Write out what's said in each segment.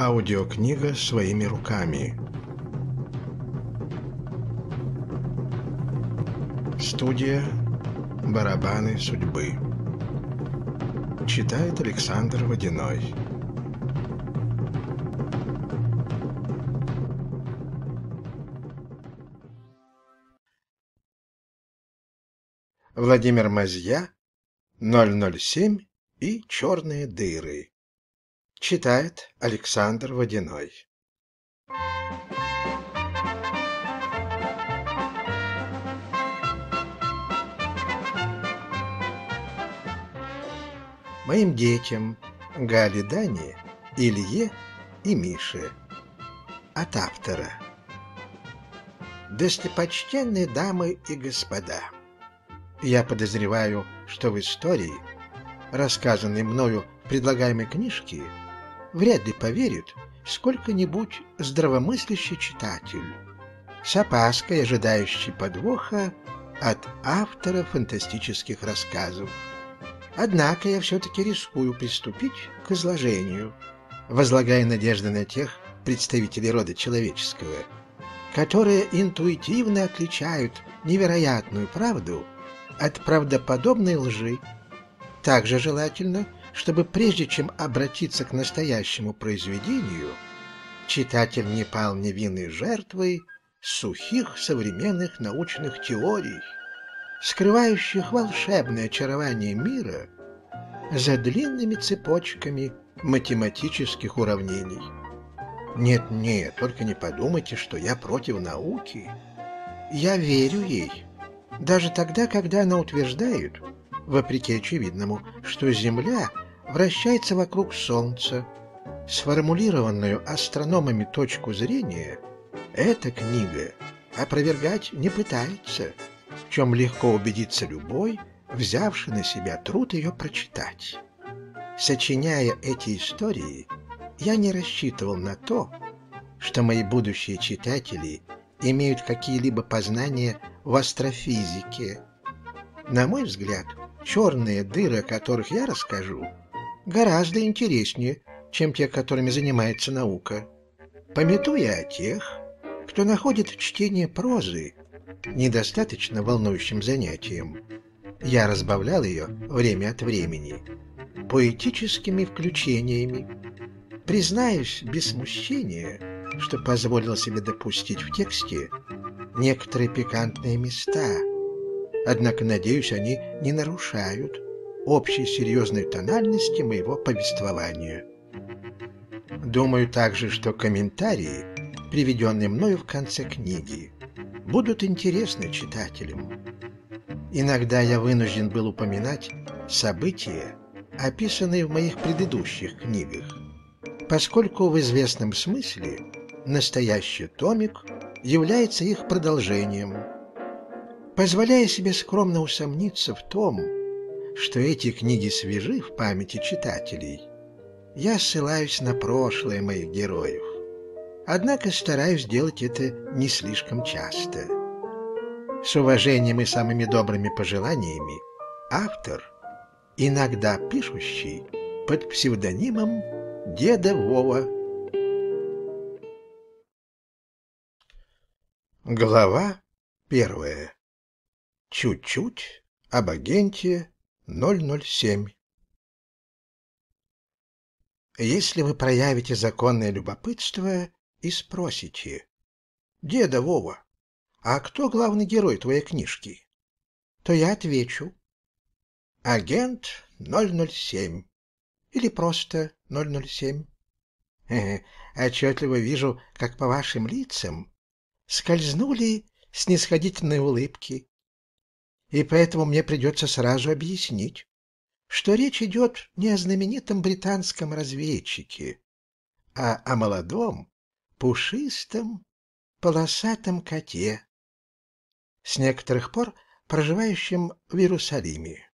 Аудиокнига своими руками. Студия «Барабаны судьбы». Читает Александр Водяной. Владимир Мазья, 007 и «Черные дыры». Читает Александр Водяной. Моим детям Гали Дани, Илье и Мише. От автора. Достопочтенные дамы и господа, я подозреваю, что в истории, рассказанной мною в предлагаемой книжке, вряд ли поверит сколько-нибудь здравомыслящий читатель, с опаской ожидающий подвоха от автора фантастических рассказов. Однако я все-таки рискую приступить к изложению, возлагая надежды на тех представителей рода человеческого, которые интуитивно отличают невероятную правду от правдоподобной лжи. Также желательно – чтобы прежде чем обратиться к настоящему произведению, читатель не пал невинной жертвой сухих современных научных теорий, скрывающих волшебное очарование мира за длинными цепочками математических уравнений. Нет-нет, только не подумайте, что я против науки. Я верю ей, даже тогда, когда она утверждает, вопреки очевидному, что Земля вращается вокруг Солнца. Сформулированную астрономами точку зрения эта книга опровергать не пытается, в чем легко убедиться любой, взявший на себя труд ее прочитать. Сочиняя эти истории, я не рассчитывал на то, что мои будущие читатели имеют какие-либо познания в астрофизике. На мой взгляд, черные дыры, о которых я расскажу, гораздо интереснее, чем те, которыми занимается наука. Пометуя о тех, кто находит чтение прозы недостаточно волнующим занятием, я разбавлял ее время от времени поэтическими включениями. Признаюсь без смущения, что позволил себе допустить в тексте некоторые пикантные места — Однако, надеюсь, они не нарушают общей серьезной тональности моего повествования. Думаю также, что комментарии, приведенные мною в конце книги, будут интересны читателям. Иногда я вынужден был упоминать события, описанные в моих предыдущих книгах, поскольку в известном смысле настоящий томик является их продолжением – позволяя себе скромно усомниться в том, что эти книги свежи в памяти читателей, я ссылаюсь на прошлое моих героев. Однако стараюсь делать это не слишком часто. С уважением и самыми добрыми пожеланиями автор, иногда пишущий под псевдонимом Деда Вова. Глава первая Чуть-чуть об агенте 007. Если вы проявите законное любопытство и спросите, «Деда Вова, а кто главный герой твоей книжки?» То я отвечу, «Агент 007» или просто 007. Отчетливо вижу, как по вашим лицам скользнули снисходительные улыбки и поэтому мне придется сразу объяснить, что речь идет не о знаменитом британском разведчике, а о молодом, пушистом, полосатом коте, с некоторых пор проживающем в Иерусалиме.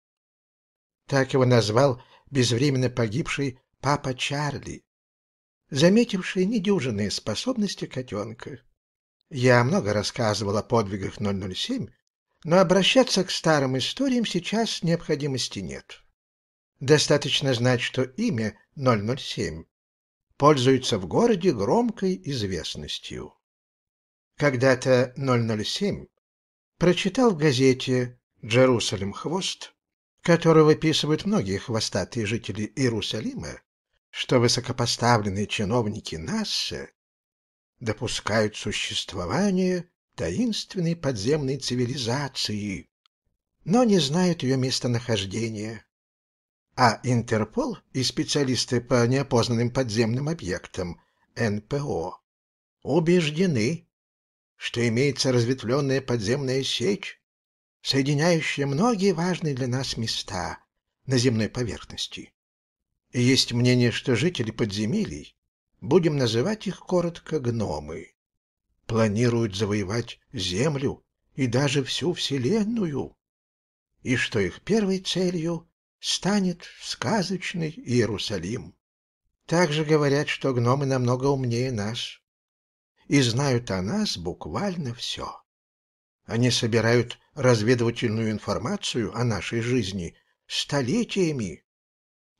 Так его назвал безвременно погибший папа Чарли, заметивший недюжинные способности котенка. Я много рассказывал о подвигах 007 но обращаться к старым историям сейчас необходимости нет. Достаточно знать, что имя 007 пользуется в городе громкой известностью. Когда-то 007 прочитал в газете «Джерусалем хвост», который выписывают многие хвостатые жители Иерусалима, что высокопоставленные чиновники НАСА допускают существование таинственной подземной цивилизации, но не знают ее местонахождения. А Интерпол и специалисты по неопознанным подземным объектам НПО убеждены, что имеется разветвленная подземная сеть, соединяющая многие важные для нас места на земной поверхности. И есть мнение, что жители подземелий, будем называть их коротко гномы, планируют завоевать Землю и даже всю Вселенную, и что их первой целью станет сказочный Иерусалим. Также говорят, что гномы намного умнее нас и знают о нас буквально все. Они собирают разведывательную информацию о нашей жизни столетиями,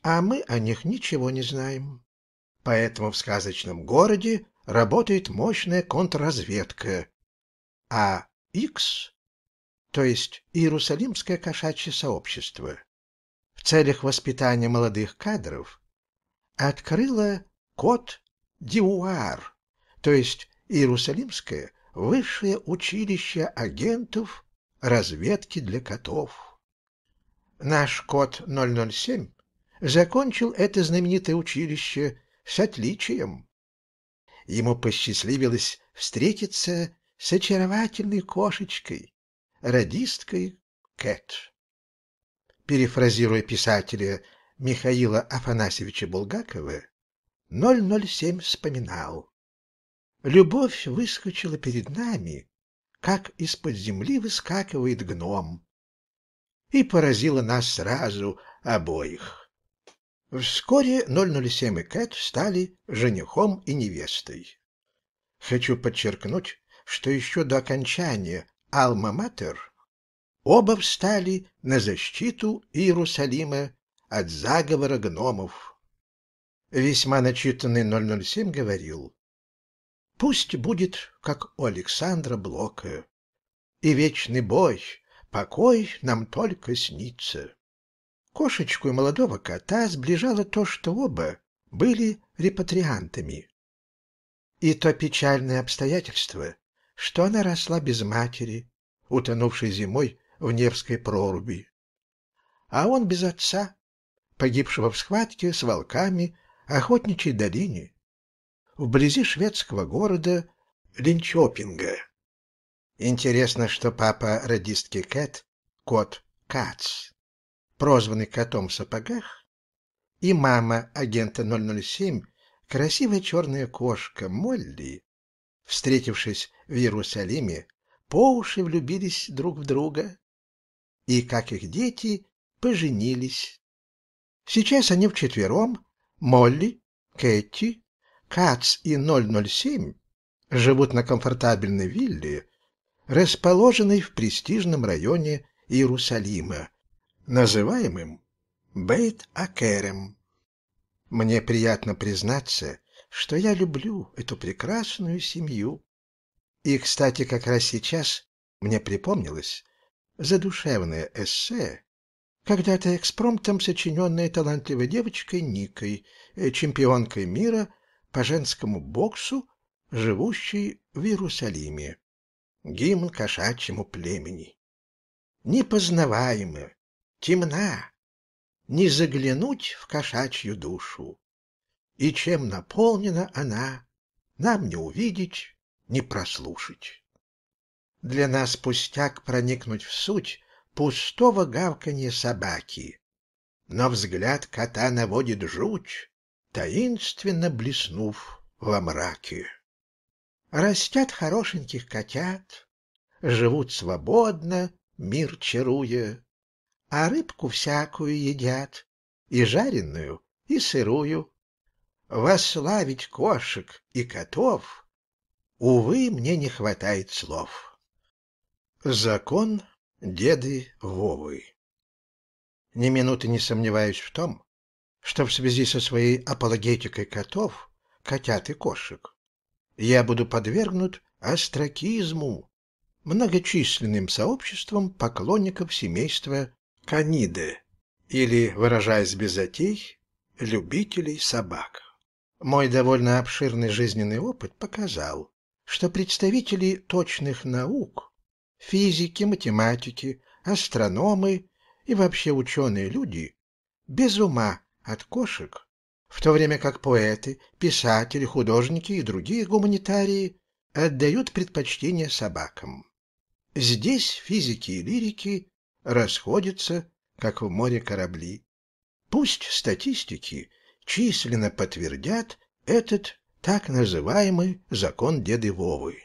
а мы о них ничего не знаем. Поэтому в сказочном городе работает мощная контрразведка, а X, то есть Иерусалимское кошачье сообщество, в целях воспитания молодых кадров открыло код Диуар, то есть Иерусалимское высшее училище агентов разведки для котов. Наш код 007 закончил это знаменитое училище с отличием. Ему посчастливилось встретиться с очаровательной кошечкой, радисткой Кэт. Перефразируя писателя Михаила Афанасьевича Булгакова, 007 вспоминал. «Любовь выскочила перед нами, как из-под земли выскакивает гном, и поразила нас сразу обоих». Вскоре 007 и Кэт стали женихом и невестой. Хочу подчеркнуть, что еще до окончания «Алма-Матер» оба встали на защиту Иерусалима от заговора гномов. Весьма начитанный 007 говорил, «Пусть будет, как у Александра Блока, и вечный бой, покой нам только снится». Кошечку и молодого кота сближало то, что оба были репатриантами. И то печальное обстоятельство, что она росла без матери, утонувшей зимой в Невской проруби. А он без отца, погибшего в схватке с волками охотничьей долине, вблизи шведского города Линчопинга. Интересно, что папа радистки Кэт — кот Кац прозванный котом в сапогах, и мама агента 007, красивая черная кошка Молли, встретившись в Иерусалиме, по уши влюбились друг в друга и, как их дети, поженились. Сейчас они вчетвером, Молли, Кэти, Кац и 007, живут на комфортабельной вилле, расположенной в престижном районе Иерусалима, называемым Бейт-Акерем. Мне приятно признаться, что я люблю эту прекрасную семью. И, кстати, как раз сейчас мне припомнилось задушевное эссе, когда-то экспромтом сочиненное талантливой девочкой Никой, э, чемпионкой мира по женскому боксу, живущей в Иерусалиме. Гимн кошачьему племени. Непознаваемое, темна, не заглянуть в кошачью душу. И чем наполнена она, нам не увидеть, не прослушать. Для нас пустяк проникнуть в суть пустого гавканья собаки. Но взгляд кота наводит жуть, таинственно блеснув во мраке. Растят хорошеньких котят, живут свободно, мир чаруя, а рыбку всякую едят, и жареную, и сырую. Вославить кошек и котов, увы, мне не хватает слов. Закон деды Вовы Ни минуты не сомневаюсь в том, что в связи со своей апологетикой котов, котят и кошек, я буду подвергнут астракизму, многочисленным сообществом поклонников семейства каниды, или, выражаясь без затей, любителей собак. Мой довольно обширный жизненный опыт показал, что представители точных наук, физики, математики, астрономы и вообще ученые люди без ума от кошек, в то время как поэты, писатели, художники и другие гуманитарии отдают предпочтение собакам. Здесь физики и лирики расходятся, как в море корабли. Пусть статистики численно подтвердят этот так называемый закон деды Вовы.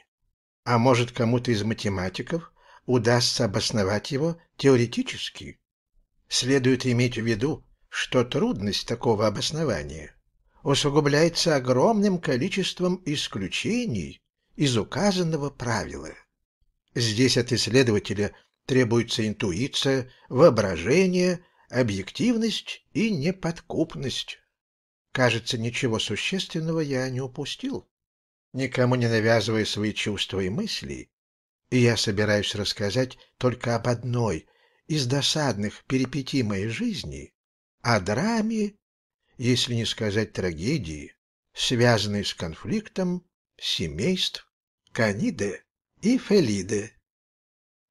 А может, кому-то из математиков удастся обосновать его теоретически? Следует иметь в виду, что трудность такого обоснования усугубляется огромным количеством исключений из указанного правила. Здесь от исследователя требуется интуиция, воображение, объективность и неподкупность. Кажется, ничего существенного я не упустил, никому не навязывая свои чувства и мысли. И я собираюсь рассказать только об одной из досадных перипетий моей жизни, о драме, если не сказать трагедии, связанной с конфликтом семейств Каниде и Фелиде.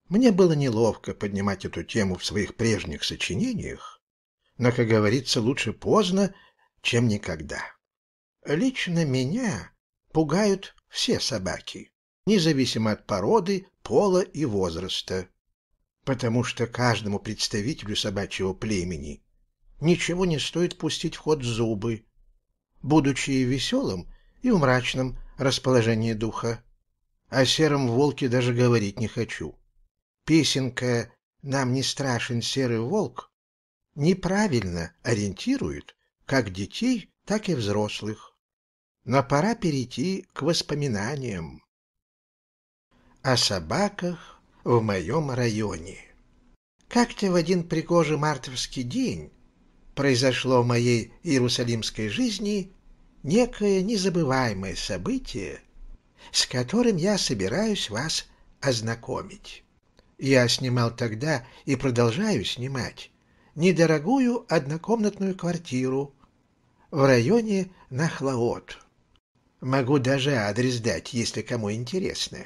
Мне было неловко поднимать эту тему в своих прежних сочинениях, но, как говорится, лучше поздно, чем никогда. Лично меня пугают все собаки, независимо от породы, пола и возраста, потому что каждому представителю собачьего племени ничего не стоит пустить в ход зубы, будучи и веселым, и в мрачном расположении духа. О а сером волке даже говорить не хочу песенка «Нам не страшен серый волк» неправильно ориентирует как детей, так и взрослых. Но пора перейти к воспоминаниям о собаках в моем районе. Как-то в один пригожий мартовский день произошло в моей иерусалимской жизни некое незабываемое событие, с которым я собираюсь вас ознакомить. Я снимал тогда и продолжаю снимать недорогую однокомнатную квартиру в районе Нахлаот. Могу даже адрес дать, если кому интересно.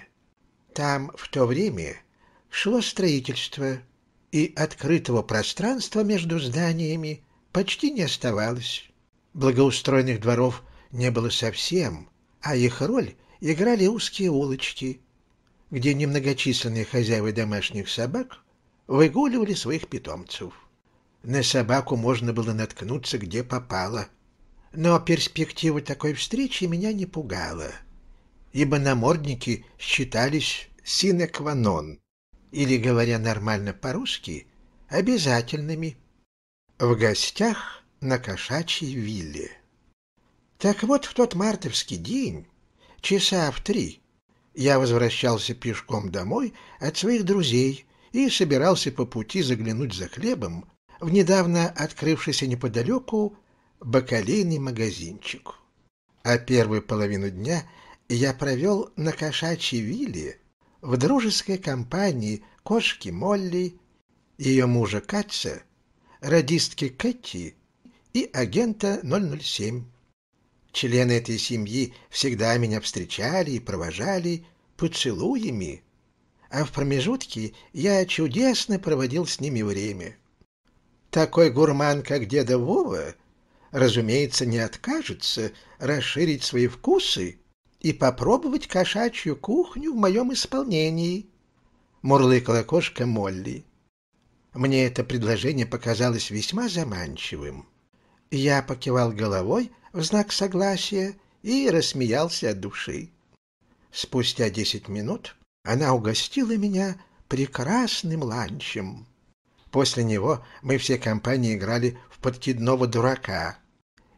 Там в то время шло строительство, и открытого пространства между зданиями почти не оставалось. Благоустроенных дворов не было совсем, а их роль играли узкие улочки, где немногочисленные хозяева домашних собак выгуливали своих питомцев. На собаку можно было наткнуться где попало. Но перспектива такой встречи меня не пугала, ибо намордники считались синекванон, или, говоря нормально по-русски, обязательными. В гостях на кошачьей вилле. Так вот, в тот мартовский день, часа в три, я возвращался пешком домой от своих друзей и собирался по пути заглянуть за хлебом в недавно открывшийся неподалеку бакалейный магазинчик. А первую половину дня я провел на кошачьей вилле в дружеской компании кошки Молли, ее мужа Катца, радистки Кэти и агента 007. Члены этой семьи всегда меня встречали и провожали поцелуями, а в промежутке я чудесно проводил с ними время. Такой гурман, как деда Вова, разумеется, не откажется расширить свои вкусы и попробовать кошачью кухню в моем исполнении, — мурлыкала кошка Молли. Мне это предложение показалось весьма заманчивым. Я покивал головой в знак согласия и рассмеялся от души. Спустя десять минут она угостила меня прекрасным ланчем. После него мы все компании играли в подкидного дурака,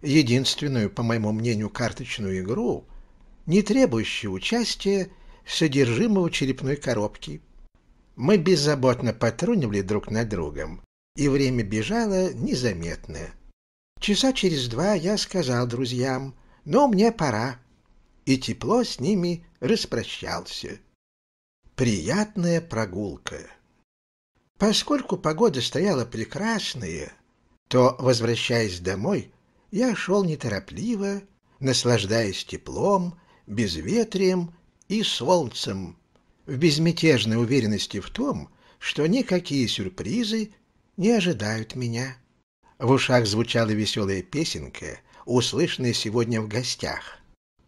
единственную, по моему мнению, карточную игру, не требующую участия содержимого черепной коробки. Мы беззаботно потрунивали друг над другом, и время бежало незаметное. Часа через два я сказал друзьям, но «Ну, мне пора, и тепло с ними распрощался. Приятная прогулка. Поскольку погода стояла прекрасная, то, возвращаясь домой, я шел неторопливо, наслаждаясь теплом, безветрием и солнцем, в безмятежной уверенности в том, что никакие сюрпризы не ожидают меня. В ушах звучала веселая песенка, услышанная сегодня в гостях.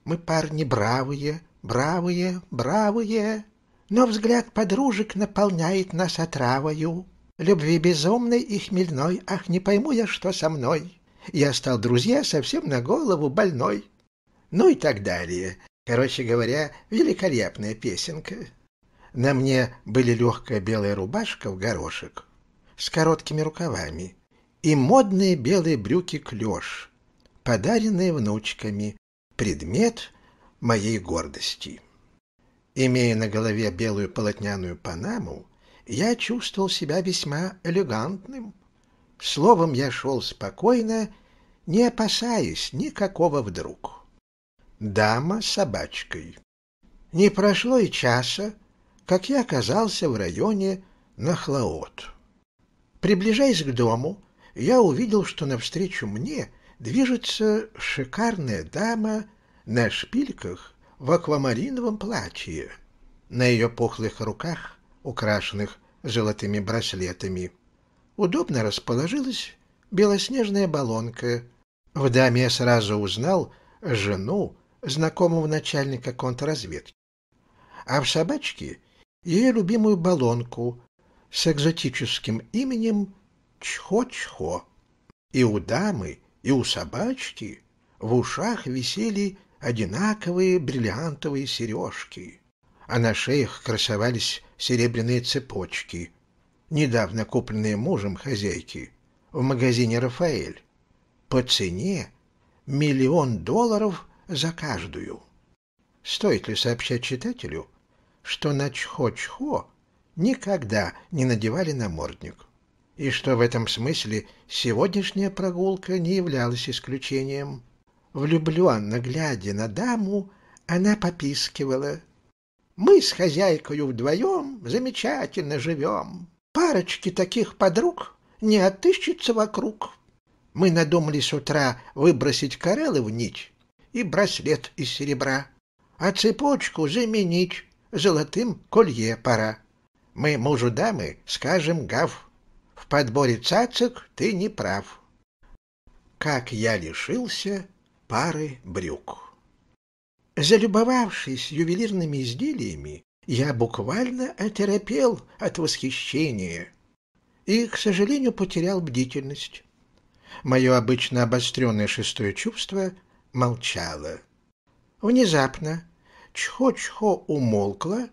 «Мы парни бравые, бравые, бравые, но взгляд подружек наполняет нас отравою. Любви безумной и хмельной, ах, не пойму я, что со мной. Я стал, друзья, совсем на голову больной». Ну и так далее. Короче говоря, великолепная песенка. На мне были легкая белая рубашка в горошек с короткими рукавами, и модные белые брюки клеш, подаренные внучками, предмет моей гордости. Имея на голове белую полотняную панаму, я чувствовал себя весьма элегантным. Словом, я шел спокойно, не опасаясь никакого вдруг. Дама с собачкой. Не прошло и часа, как я оказался в районе Нахлаот. Приближаясь к дому, я увидел, что навстречу мне движется шикарная дама на шпильках в аквамариновом платье. На ее пухлых руках, украшенных золотыми браслетами, удобно расположилась белоснежная баллонка. В даме я сразу узнал жену знакомого начальника контрразведки, а в собачке ее любимую баллонку с экзотическим именем чхо-чхо. И у дамы, и у собачки в ушах висели одинаковые бриллиантовые сережки, а на шеях красовались серебряные цепочки, недавно купленные мужем хозяйки в магазине «Рафаэль» по цене миллион долларов за каждую. Стоит ли сообщать читателю, что на чхо-чхо никогда не надевали намордник? и что в этом смысле сегодняшняя прогулка не являлась исключением. Влюбленно глядя на даму, она попискивала. «Мы с хозяйкою вдвоем замечательно живем. Парочки таких подруг не отыщется вокруг. Мы надумали с утра выбросить кораллы в нить и браслет из серебра, а цепочку заменить золотым колье пора. Мы мужу дамы скажем гав» в подборе цацек ты не прав. Как я лишился пары брюк. Залюбовавшись ювелирными изделиями, я буквально оторопел от восхищения и, к сожалению, потерял бдительность. Мое обычно обостренное шестое чувство молчало. Внезапно Чхо-Чхо умолкла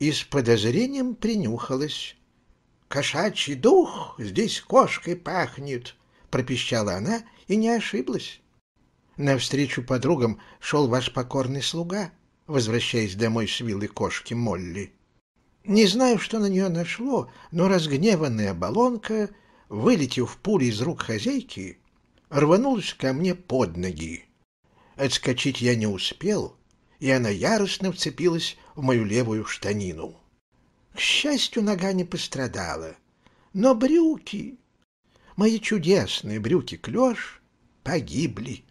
и с подозрением принюхалась кошачий дух, здесь кошкой пахнет!» — пропищала она и не ошиблась. Навстречу подругам шел ваш покорный слуга, возвращаясь домой с вилой кошки Молли. Не знаю, что на нее нашло, но разгневанная баллонка, вылетев пулей из рук хозяйки, рванулась ко мне под ноги. Отскочить я не успел, и она яростно вцепилась в мою левую штанину. К счастью, нога не пострадала. Но брюки, мои чудесные брюки-клёш, погибли.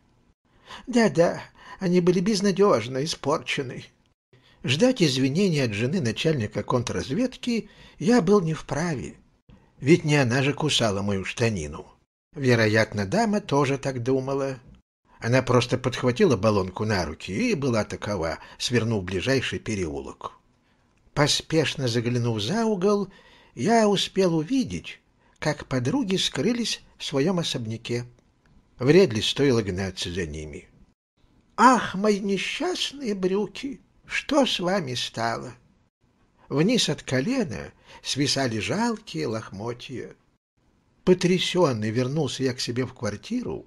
Да-да, они были безнадежно испорчены. Ждать извинения от жены начальника контрразведки я был не вправе. Ведь не она же кусала мою штанину. Вероятно, дама тоже так думала. Она просто подхватила баллонку на руки и была такова, свернув ближайший переулок. Поспешно заглянув за угол, я успел увидеть, как подруги скрылись в своем особняке. Вряд ли стоило гнаться за ними. «Ах, мои несчастные брюки! Что с вами стало?» Вниз от колена свисали жалкие лохмотья. Потрясенный вернулся я к себе в квартиру,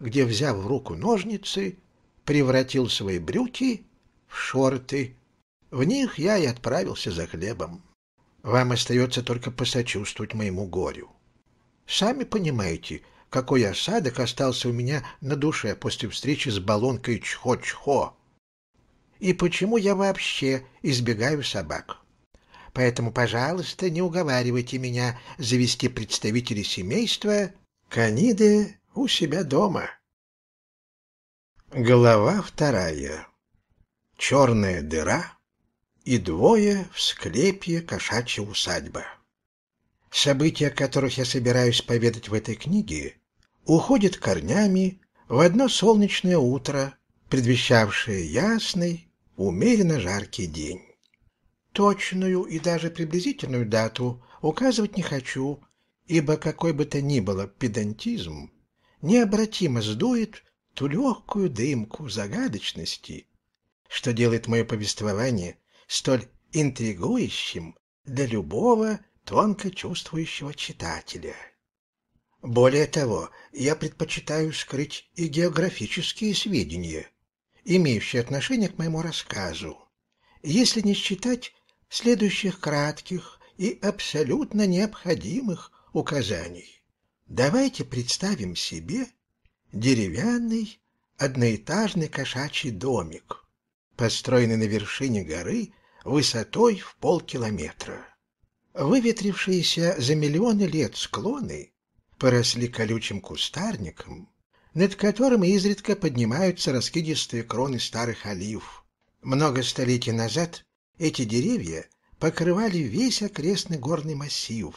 где, взяв в руку ножницы, превратил свои брюки в шорты. В них я и отправился за хлебом. Вам остается только посочувствовать моему горю. Сами понимаете, какой осадок остался у меня на душе после встречи с баллонкой Чхо-Чхо. И почему я вообще избегаю собак. Поэтому, пожалуйста, не уговаривайте меня завести представителей семейства Каниды у себя дома. Глава вторая. Черная дыра и двое в склепье кошачья усадьба. События, которых я собираюсь поведать в этой книге, уходят корнями в одно солнечное утро, предвещавшее ясный, умеренно жаркий день. Точную и даже приблизительную дату указывать не хочу, ибо какой бы то ни было педантизм необратимо сдует ту легкую дымку загадочности, что делает мое повествование столь интригующим для любого тонко чувствующего читателя. Более того, я предпочитаю скрыть и географические сведения, имеющие отношение к моему рассказу, если не считать следующих кратких и абсолютно необходимых указаний. Давайте представим себе деревянный одноэтажный кошачий домик, построенный на вершине горы высотой в полкилометра. Выветрившиеся за миллионы лет склоны поросли колючим кустарником, над которым изредка поднимаются раскидистые кроны старых олив. Много столетий назад эти деревья покрывали весь окрестный горный массив,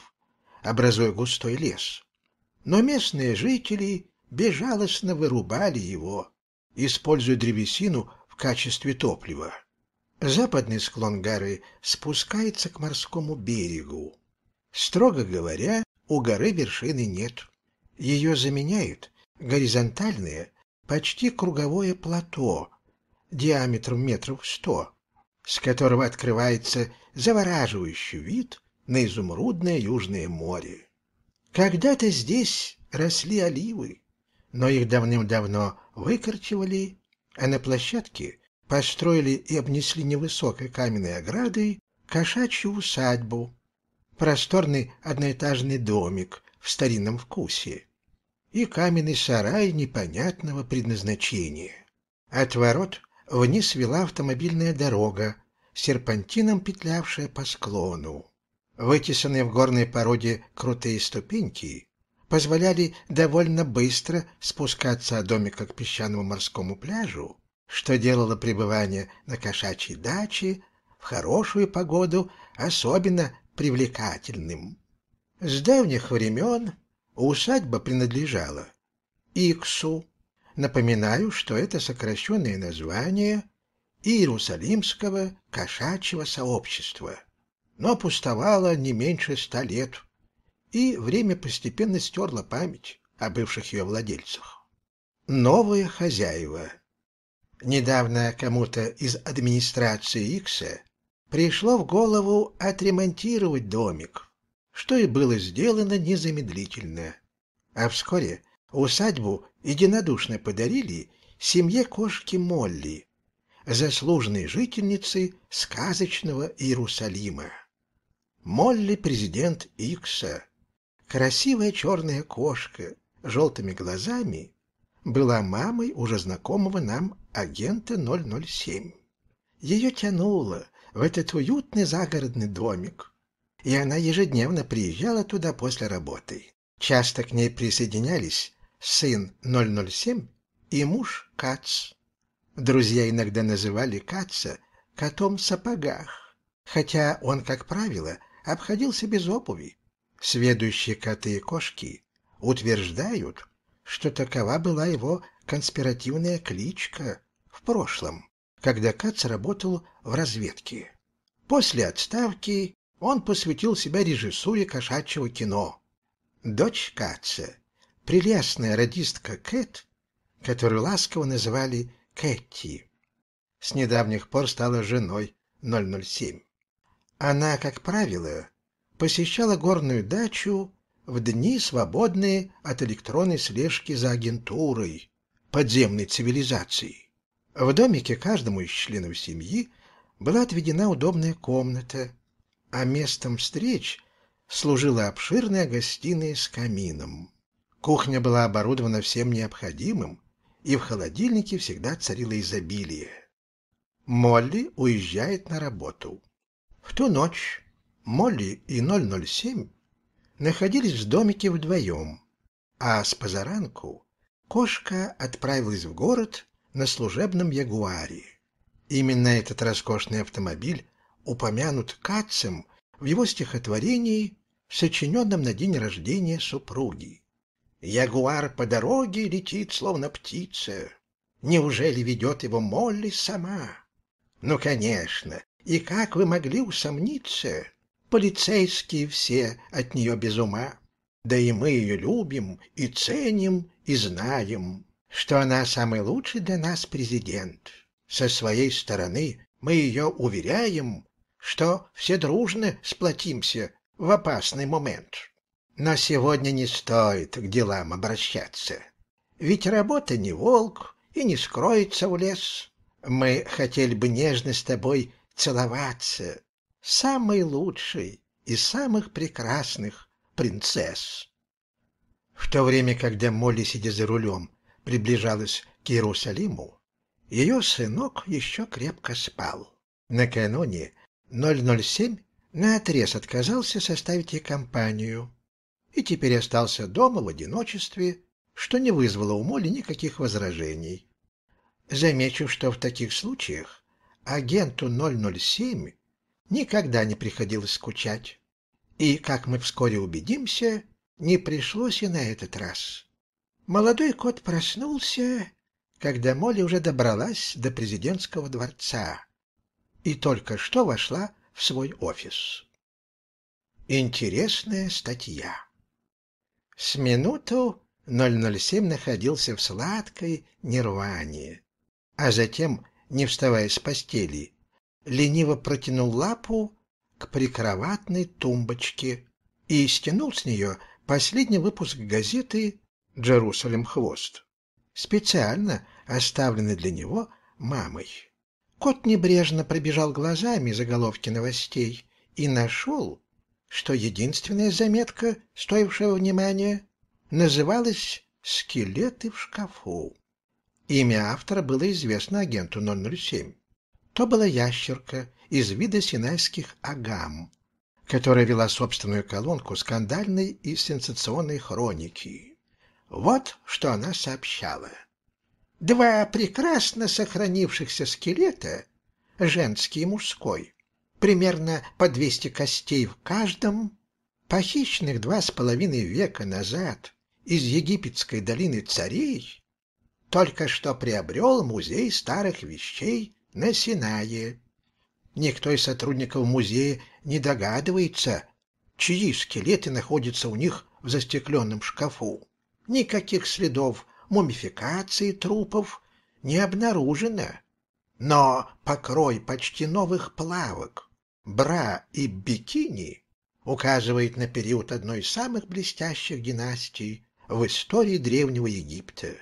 образуя густой лес. Но местные жители безжалостно вырубали его, используя древесину в качестве топлива. Западный склон горы спускается к морскому берегу. Строго говоря, у горы вершины нет. Ее заменяют горизонтальное, почти круговое плато диаметром метров сто, с которого открывается завораживающий вид на изумрудное Южное море. Когда-то здесь росли оливы, но их давным-давно выкорчевали, а на площадке построили и обнесли невысокой каменной оградой кошачью усадьбу, просторный одноэтажный домик в старинном вкусе и каменный сарай непонятного предназначения. От ворот вниз вела автомобильная дорога, серпантином петлявшая по склону. Вытесанные в горной породе крутые ступеньки позволяли довольно быстро спускаться от домика к песчаному морскому пляжу, что делало пребывание на кошачьей даче в хорошую погоду особенно привлекательным. С давних времен усадьба принадлежала Иксу. Напоминаю, что это сокращенное название Иерусалимского кошачьего сообщества, но пустовало не меньше ста лет, и время постепенно стерло память о бывших ее владельцах. Новые хозяева – Недавно кому-то из администрации Икса пришло в голову отремонтировать домик, что и было сделано незамедлительно. А вскоре усадьбу единодушно подарили семье кошки Молли, заслуженной жительницы сказочного Иерусалима. Молли — президент Икса, красивая черная кошка, желтыми глазами была мамой уже знакомого нам агента 007. Ее тянуло в этот уютный загородный домик, и она ежедневно приезжала туда после работы. Часто к ней присоединялись сын 007 и муж Кац. Друзья иногда называли Каца «котом в сапогах», хотя он, как правило, обходился без обуви. Сведущие коты и кошки утверждают, что такова была его конспиративная кличка в прошлом, когда Кац работал в разведке. После отставки он посвятил себя режиссуре кошачьего кино. Дочь Каца, прелестная радистка Кэт, которую ласково называли Кэти, с недавних пор стала женой 007. Она, как правило, посещала горную дачу в дни, свободные от электронной слежки за агентурой подземной цивилизации. В домике каждому из членов семьи была отведена удобная комната, а местом встреч служила обширная гостиная с камином. Кухня была оборудована всем необходимым, и в холодильнике всегда царило изобилие. Молли уезжает на работу. В ту ночь Молли и 007 находились в домике вдвоем, а с позаранку кошка отправилась в город на служебном ягуаре. Именно этот роскошный автомобиль упомянут Кацем в его стихотворении, сочиненном на день рождения супруги. «Ягуар по дороге летит, словно птица. Неужели ведет его Молли сама? Ну, конечно, и как вы могли усомниться?» полицейские все от нее без ума. Да и мы ее любим и ценим и знаем, что она самый лучший для нас президент. Со своей стороны мы ее уверяем, что все дружно сплотимся в опасный момент. Но сегодня не стоит к делам обращаться. Ведь работа не волк и не скроется в лес. Мы хотели бы нежно с тобой целоваться, самой лучшей и самых прекрасных принцесс. В то время, когда Молли, сидя за рулем, приближалась к Иерусалиму, ее сынок еще крепко спал. Накануне 007 наотрез отказался составить ей компанию и теперь остался дома в одиночестве, что не вызвало у Молли никаких возражений. Замечу, что в таких случаях агенту 007 никогда не приходилось скучать. И, как мы вскоре убедимся, не пришлось и на этот раз. Молодой кот проснулся, когда Молли уже добралась до президентского дворца и только что вошла в свой офис. Интересная статья. С минуту 007 находился в сладкой нирване, а затем, не вставая с постели, лениво протянул лапу к прикроватной тумбочке и стянул с нее последний выпуск газеты «Джерусалим Хвост», специально оставленный для него мамой. Кот небрежно пробежал глазами заголовки новостей и нашел, что единственная заметка, стоившая внимания, называлась «Скелеты в шкафу». Имя автора было известно агенту 007. То была ящерка из вида синайских агам, которая вела собственную колонку скандальной и сенсационной хроники. Вот что она сообщала. Два прекрасно сохранившихся скелета, женский и мужской, примерно по 200 костей в каждом, похищенных два с половиной века назад из египетской долины царей, только что приобрел музей старых вещей на Никто из сотрудников музея не догадывается, чьи скелеты находятся у них в застекленном шкафу. Никаких следов мумификации трупов не обнаружено. Но покрой почти новых плавок, бра и бикини указывает на период одной из самых блестящих династий в истории Древнего Египта.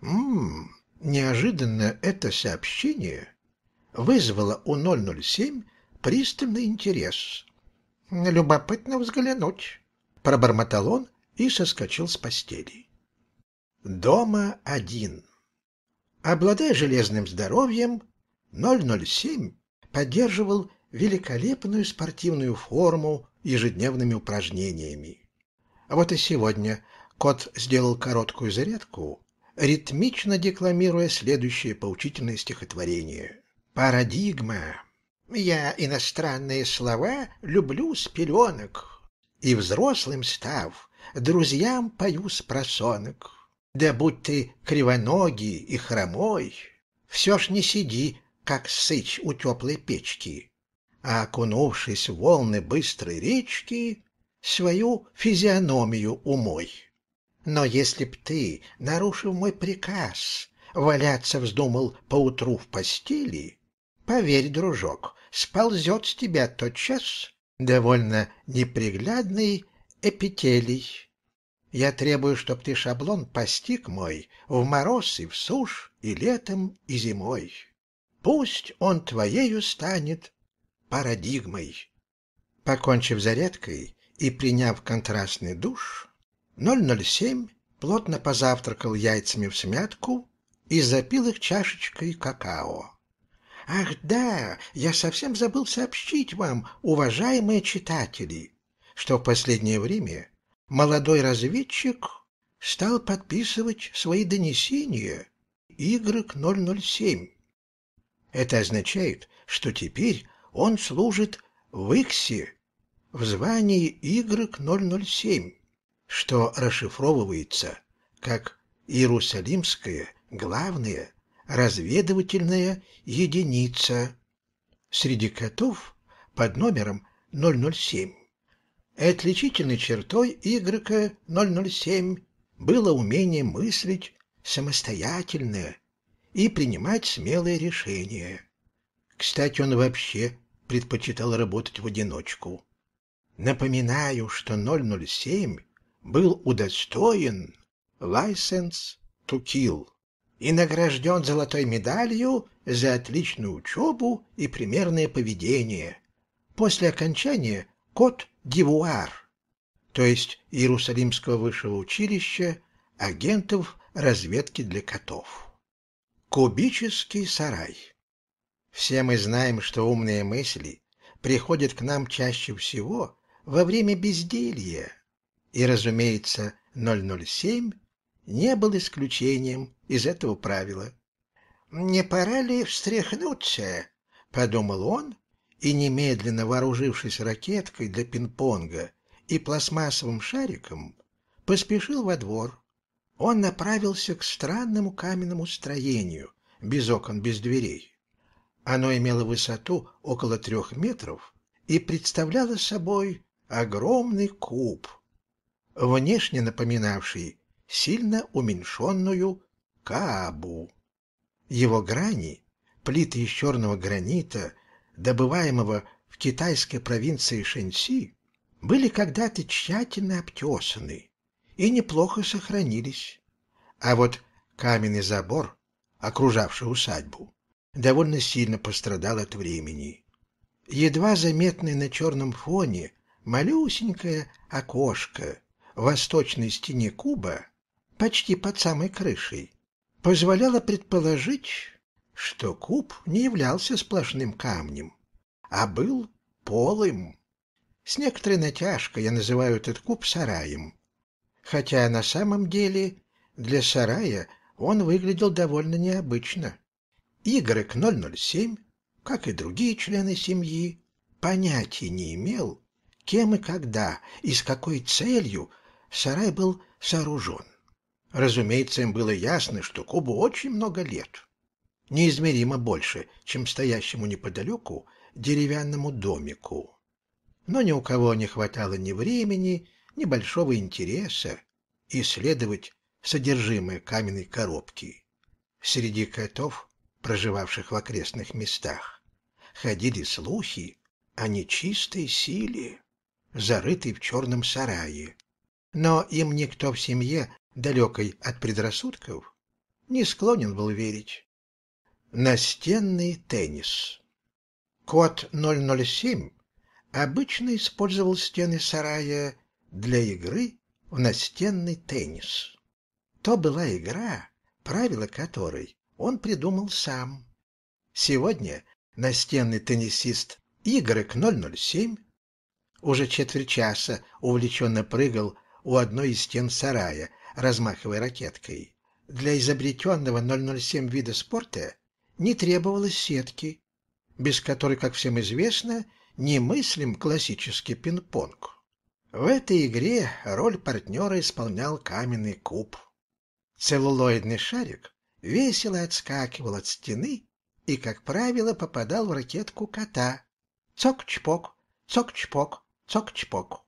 Ммм, неожиданно это сообщение вызвало у 007 пристальный интерес. «Любопытно взглянуть», — пробормотал он и соскочил с постели. Дома один. Обладая железным здоровьем, 007 поддерживал великолепную спортивную форму ежедневными упражнениями. А вот и сегодня кот сделал короткую зарядку, ритмично декламируя следующее поучительное стихотворение. Парадигма. Я иностранные слова люблю с пеленок, И взрослым став, друзьям пою с просонок. Да будь ты кривоногий и хромой, Все ж не сиди, как сыч у теплой печки, А окунувшись в волны быстрой речки, Свою физиономию умой. Но если б ты, нарушив мой приказ, Валяться вздумал поутру в постели, Поверь, дружок, сползет с тебя тотчас довольно неприглядный эпителий. Я требую, чтоб ты шаблон постиг мой в мороз и в сушь, и летом, и зимой. Пусть он твоею станет парадигмой. Покончив зарядкой и приняв контрастный душ, 007 плотно позавтракал яйцами в смятку и запил их чашечкой какао. Ах да, я совсем забыл сообщить вам, уважаемые читатели, что в последнее время молодой разведчик стал подписывать свои донесения Y007. Это означает, что теперь он служит в Иксе в звании Y007, что расшифровывается как «Иерусалимское главное разведывательная единица среди котов под номером 007. Отличительной чертой Игрока 007 было умение мыслить самостоятельно и принимать смелые решения. Кстати, он вообще предпочитал работать в одиночку. Напоминаю, что 007 был удостоен «License to Kill» и награжден золотой медалью за отличную учебу и примерное поведение. После окончания кот Дивуар, то есть Иерусалимского высшего училища, агентов разведки для котов. Кубический сарай. Все мы знаем, что умные мысли приходят к нам чаще всего во время безделья. И, разумеется, 007 не был исключением из этого правила. «Не пора ли встряхнуться?» — подумал он, и немедленно вооружившись ракеткой для пинг-понга и пластмассовым шариком, поспешил во двор. Он направился к странному каменному строению, без окон, без дверей. Оно имело высоту около трех метров и представляло собой огромный куб, внешне напоминавший сильно уменьшенную Каабу. Его грани, плиты из черного гранита, добываемого в китайской провинции Шэньси, были когда-то тщательно обтесаны и неплохо сохранились. А вот каменный забор, окружавший усадьбу, довольно сильно пострадал от времени. Едва заметное на черном фоне малюсенькое окошко в восточной стене куба почти под самой крышей, позволяло предположить, что куб не являлся сплошным камнем, а был полым. С некоторой натяжкой я называю этот куб сараем, хотя на самом деле для сарая он выглядел довольно необычно. Y007, как и другие члены семьи, понятия не имел, кем и когда и с какой целью сарай был сооружен. Разумеется, им было ясно, что Кубу очень много лет. Неизмеримо больше, чем стоящему неподалеку деревянному домику. Но ни у кого не хватало ни времени, ни большого интереса исследовать содержимое каменной коробки. Среди котов, проживавших в окрестных местах, ходили слухи о нечистой силе, зарытой в черном сарае. Но им никто в семье далекой от предрассудков, не склонен был верить. Настенный теннис. Код 007 обычно использовал стены сарая для игры в настенный теннис. То была игра, правила которой он придумал сам. Сегодня настенный теннисист Y007 уже четверть часа увлеченно прыгал у одной из стен сарая, размахивая ракеткой. Для изобретенного 007 вида спорта не требовалось сетки, без которой, как всем известно, немыслим классический пинг-понг. В этой игре роль партнера исполнял каменный куб. Целлулоидный шарик весело отскакивал от стены и, как правило, попадал в ракетку кота. Цок-чпок, цок-чпок, цок-чпок.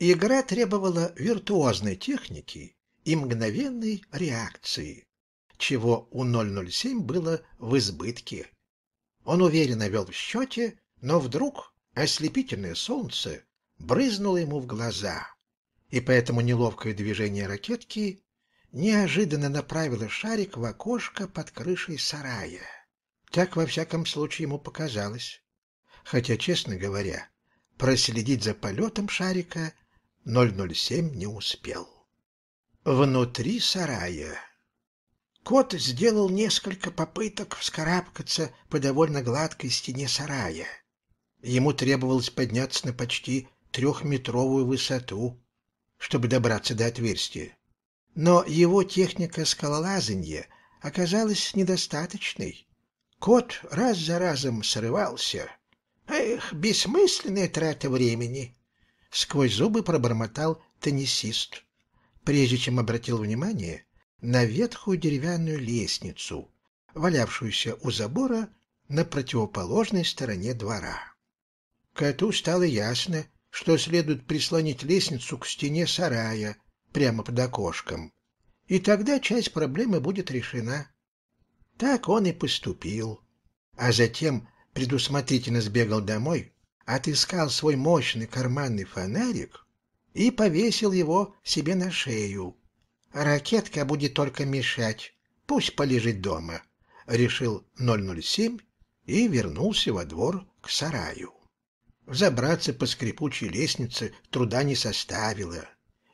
Игра требовала виртуозной техники и мгновенной реакции, чего у 007 было в избытке. Он уверенно вел в счете, но вдруг ослепительное солнце брызнуло ему в глаза, и поэтому неловкое движение ракетки неожиданно направило шарик в окошко под крышей сарая. Так, во всяком случае, ему показалось. Хотя, честно говоря, проследить за полетом шарика 007 не успел внутри сарая. Кот сделал несколько попыток вскарабкаться по довольно гладкой стене сарая. Ему требовалось подняться на почти трехметровую высоту, чтобы добраться до отверстия. Но его техника скалолазания оказалась недостаточной. Кот раз за разом срывался. «Эх, бессмысленная трата времени!» — сквозь зубы пробормотал теннисист прежде чем обратил внимание на ветхую деревянную лестницу, валявшуюся у забора на противоположной стороне двора. Коту стало ясно, что следует прислонить лестницу к стене сарая прямо под окошком, и тогда часть проблемы будет решена. Так он и поступил. А затем предусмотрительно сбегал домой, отыскал свой мощный карманный фонарик и повесил его себе на шею. «Ракетка будет только мешать. Пусть полежит дома», — решил 007 и вернулся во двор к сараю. Взобраться по скрипучей лестнице труда не составило,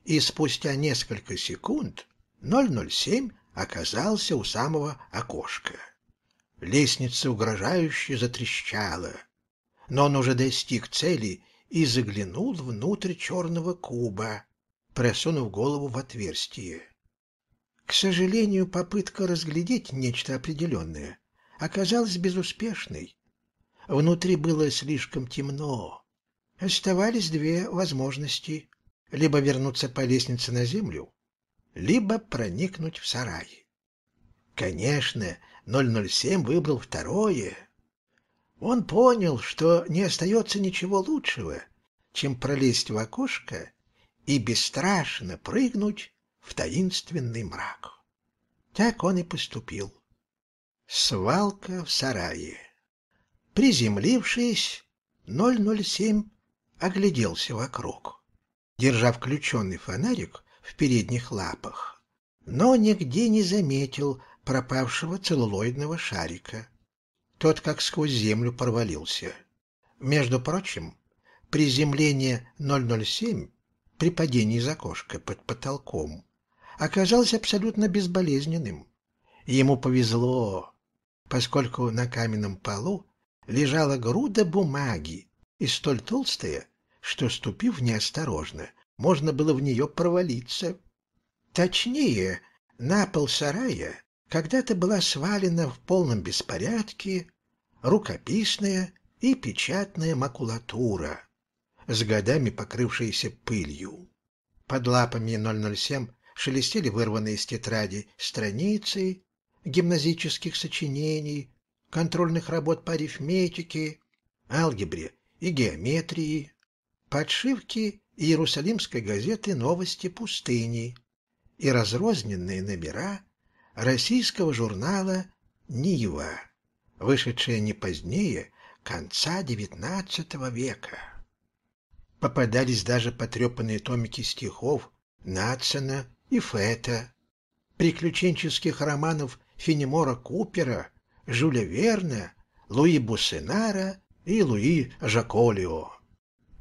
и спустя несколько секунд 007 оказался у самого окошка. Лестница угрожающе затрещала, но он уже достиг цели и заглянул внутрь черного куба, просунув голову в отверстие. К сожалению, попытка разглядеть нечто определенное оказалась безуспешной. Внутри было слишком темно. Оставались две возможности — либо вернуться по лестнице на землю, либо проникнуть в сарай. Конечно, 007 выбрал второе — он понял, что не остается ничего лучшего, чем пролезть в окошко и бесстрашно прыгнуть в таинственный мрак. Так он и поступил. Свалка в сарае. Приземлившись, 007 огляделся вокруг, держа включенный фонарик в передних лапах, но нигде не заметил пропавшего целлулоидного шарика. Тот как сквозь землю провалился. Между прочим, приземление 007 при падении из окошка под потолком оказалось абсолютно безболезненным. Ему повезло, поскольку на каменном полу лежала груда бумаги и столь толстая, что, ступив неосторожно, можно было в нее провалиться. Точнее, на пол сарая когда-то была свалена в полном беспорядке рукописная и печатная макулатура, с годами покрывшаяся пылью. Под лапами 007 шелестели вырванные из тетради страницы гимназических сочинений, контрольных работ по арифметике, алгебре и геометрии, подшивки Иерусалимской газеты «Новости пустыни» и разрозненные номера российского журнала «Нива» вышедшая не позднее конца XIX века. Попадались даже потрепанные томики стихов Натсона и Фета, приключенческих романов Фенемора Купера, Жюля Верна, Луи Буссенара и Луи Жаколио.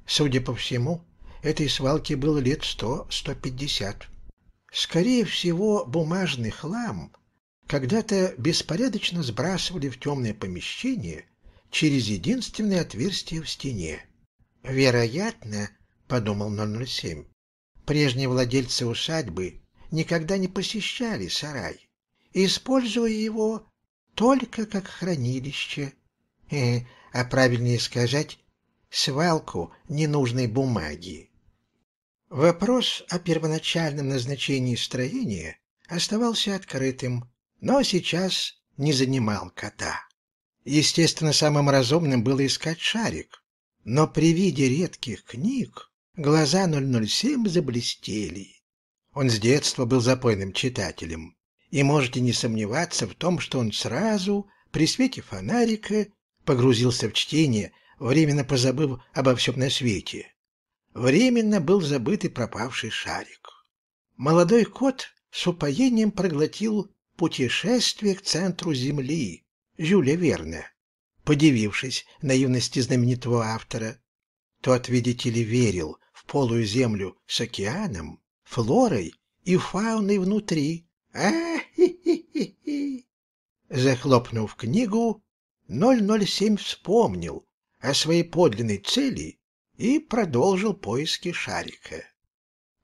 Судя по всему, этой свалке было лет сто-сто пятьдесят. Скорее всего, бумажный хлам когда-то беспорядочно сбрасывали в темное помещение через единственное отверстие в стене. «Вероятно, — подумал 007, — прежние владельцы усадьбы никогда не посещали сарай, используя его только как хранилище, э, а правильнее сказать, свалку ненужной бумаги. Вопрос о первоначальном назначении строения оставался открытым, но сейчас не занимал кота. Естественно, самым разумным было искать шарик, но при виде редких книг глаза 007 заблестели. Он с детства был запойным читателем, и можете не сомневаться в том, что он сразу, при свете фонарика, погрузился в чтение, временно позабыв обо всем на свете. Временно был забыт и пропавший шарик. Молодой кот с упоением проглотил «Путешествие к центру Земли» Жюля Верне. Подивившись наивности знаменитого автора, тот, видите ли, верил в полую землю с океаном, флорой и фауной внутри. а хи хи хи, -хи. Захлопнув книгу, 007 вспомнил о своей подлинной цели и продолжил поиски шарика.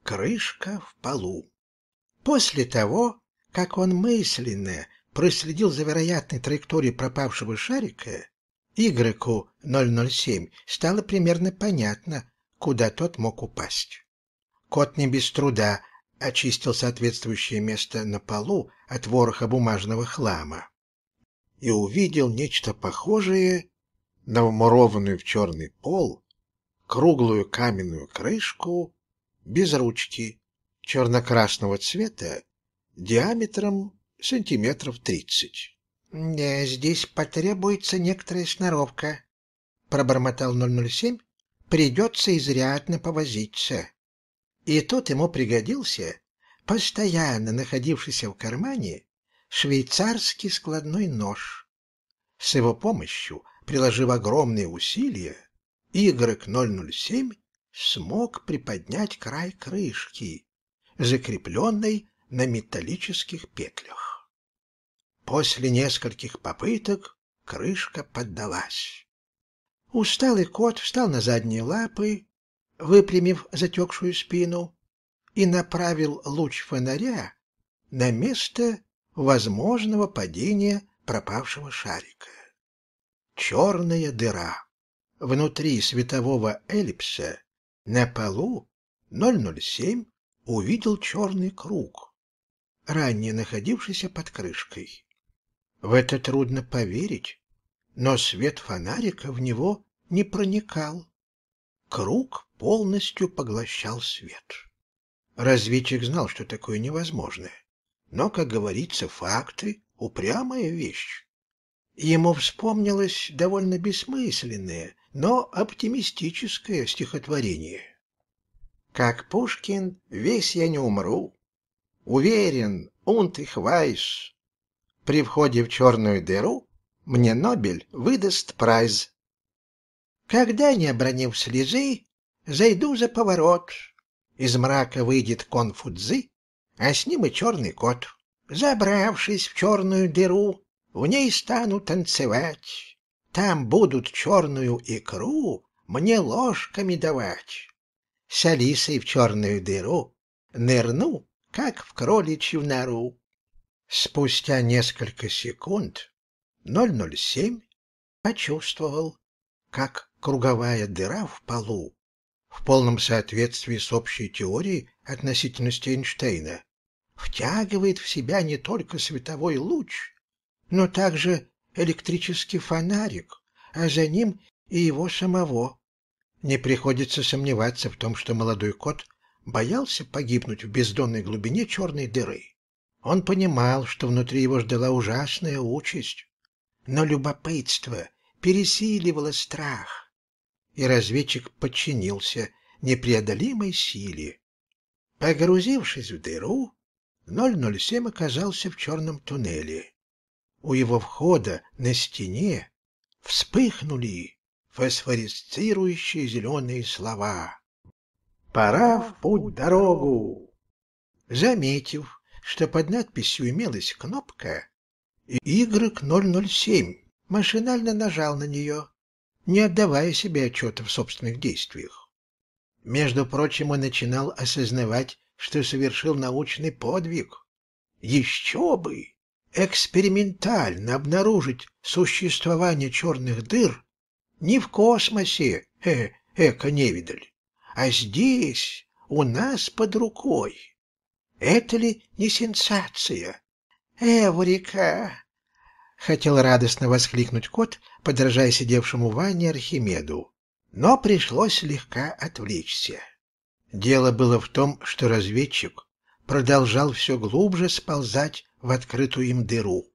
Крышка в полу. После того, как он мысленно проследил за вероятной траекторией пропавшего шарика, Игреку 007 стало примерно понятно, куда тот мог упасть. Кот не без труда очистил соответствующее место на полу от вороха бумажного хлама и увидел нечто похожее на вмурованную в черный пол круглую каменную крышку без ручки черно-красного цвета диаметром сантиметров тридцать. «Здесь потребуется некоторая сноровка», — пробормотал 007. «Придется изрядно повозиться». И тут ему пригодился, постоянно находившийся в кармане, швейцарский складной нож. С его помощью, приложив огромные усилия, Игрок 007 смог приподнять край крышки, закрепленной на металлических петлях. После нескольких попыток крышка поддалась. Усталый кот встал на задние лапы, выпрямив затекшую спину, и направил луч фонаря на место возможного падения пропавшего шарика. Черная дыра. Внутри светового эллипса на полу 007 увидел черный круг — ранее находившийся под крышкой. В это трудно поверить, но свет фонарика в него не проникал. Круг полностью поглощал свет. Разведчик знал, что такое невозможное. Но, как говорится, факты — упрямая вещь. Ему вспомнилось довольно бессмысленное, но оптимистическое стихотворение. «Как Пушкин, весь я не умру, Уверен, унт их вайш. При входе в черную дыру мне Нобель выдаст прайз. Когда, не обронив слезы, зайду за поворот, из мрака выйдет конфудзы, а с ним и черный кот. Забравшись в черную дыру, в ней стану танцевать. Там будут черную икру мне ложками давать. С Алисой в черную дыру нырну как в кроличью нору. Спустя несколько секунд 007 почувствовал, как круговая дыра в полу, в полном соответствии с общей теорией относительности Эйнштейна, втягивает в себя не только световой луч, но также электрический фонарик, а за ним и его самого. Не приходится сомневаться в том, что молодой кот боялся погибнуть в бездонной глубине черной дыры. Он понимал, что внутри его ждала ужасная участь. Но любопытство пересиливало страх, и разведчик подчинился непреодолимой силе. Погрузившись в дыру, 007 оказался в черном туннеле. У его входа на стене вспыхнули фосфорицирующие зеленые слова пора в путь дорогу. Заметив, что под надписью имелась кнопка, Y007 машинально нажал на нее, не отдавая себе отчета в собственных действиях. Между прочим, он начинал осознавать, что совершил научный подвиг. Еще бы! Экспериментально обнаружить существование черных дыр не в космосе, э, эко-невидаль, а здесь, у нас под рукой. Это ли не сенсация? Эврика! Хотел радостно воскликнуть кот, подражая сидевшему Ване Архимеду, но пришлось слегка отвлечься. Дело было в том, что разведчик продолжал все глубже сползать в открытую им дыру.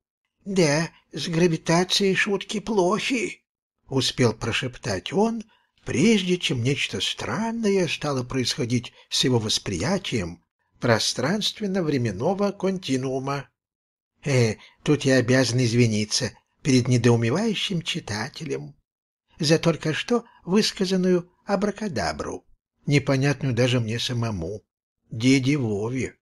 «Да, с гравитацией шутки плохи», — успел прошептать он, Прежде чем нечто странное стало происходить с его восприятием пространственно-временного континуума. Э, тут я обязан извиниться перед недоумевающим читателем за только что высказанную абракадабру, непонятную даже мне самому, деде Вове,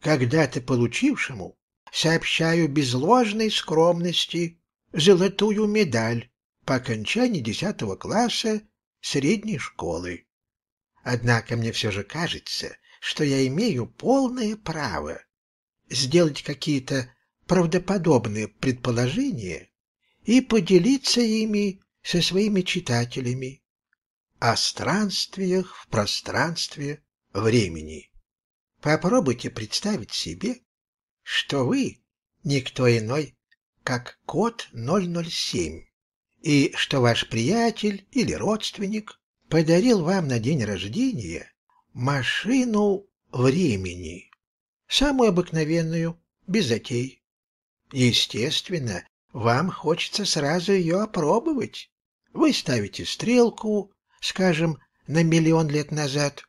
когда-то получившему, сообщаю без ложной скромности, золотую медаль по окончании десятого класса средней школы. Однако мне все же кажется, что я имею полное право сделать какие-то правдоподобные предположения и поделиться ими со своими читателями о странствиях в пространстве времени. Попробуйте представить себе, что вы никто иной, как код 007, и что ваш приятель или родственник подарил вам на день рождения машину времени, самую обыкновенную, без затей. Естественно, вам хочется сразу ее опробовать. Вы ставите стрелку, скажем, на миллион лет назад,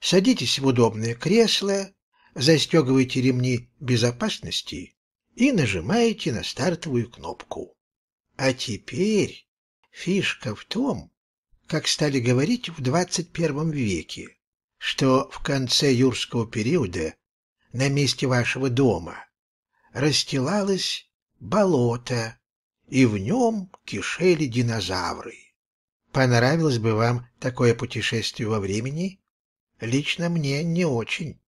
садитесь в удобное кресло, застегиваете ремни безопасности и нажимаете на стартовую кнопку. А теперь фишка в том, как стали говорить в 21 веке, что в конце юрского периода на месте вашего дома расстилалось болото, и в нем кишели динозавры. Понравилось бы вам такое путешествие во времени? Лично мне не очень.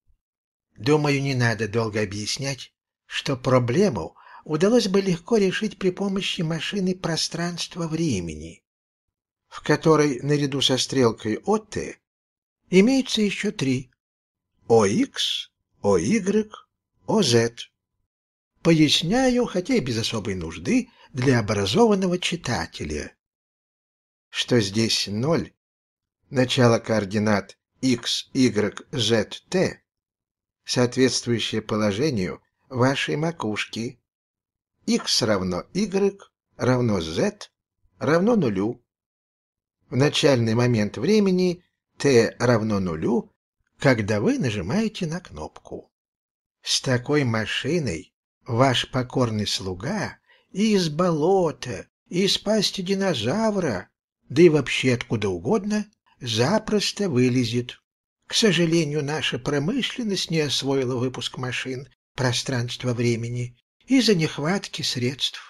Думаю, не надо долго объяснять, что проблему удалось бы легко решить при помощи машины пространства времени, в которой наряду со стрелкой Отты имеются еще три – ОХ, ОY, ОЗ. Поясняю, хотя и без особой нужды, для образованного читателя, что здесь ноль, начало координат x, y, z, t, соответствующее положению вашей макушки – x равно y равно z равно нулю. В начальный момент времени t равно нулю, когда вы нажимаете на кнопку. С такой машиной ваш покорный слуга и из болота, и из пасти динозавра, да и вообще откуда угодно, запросто вылезет. К сожалению, наша промышленность не освоила выпуск машин пространства-времени, из-за нехватки средств.